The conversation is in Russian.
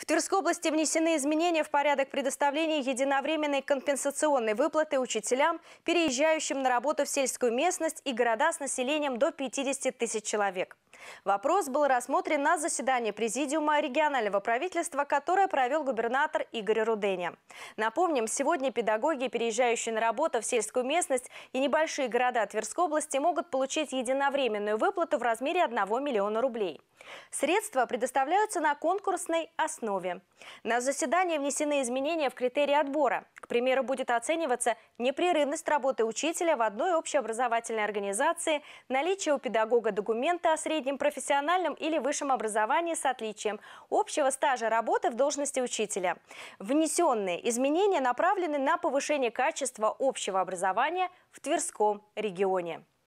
В Тверской области внесены изменения в порядок предоставления единовременной компенсационной выплаты учителям, переезжающим на работу в сельскую местность и города с населением до 50 тысяч человек. Вопрос был рассмотрен на заседании Президиума регионального правительства, которое провел губернатор Игорь Руденя. Напомним, сегодня педагоги, переезжающие на работу в сельскую местность и небольшие города Тверской области, могут получить единовременную выплату в размере 1 миллиона рублей. Средства предоставляются на конкурсной основе. На заседание внесены изменения в критерии отбора. К примеру, будет оцениваться непрерывность работы учителя в одной общеобразовательной организации, наличие у педагога документа о среднем профессиональном или высшем образовании с отличием, общего стажа работы в должности учителя. Внесенные изменения направлены на повышение качества общего образования в Тверском регионе.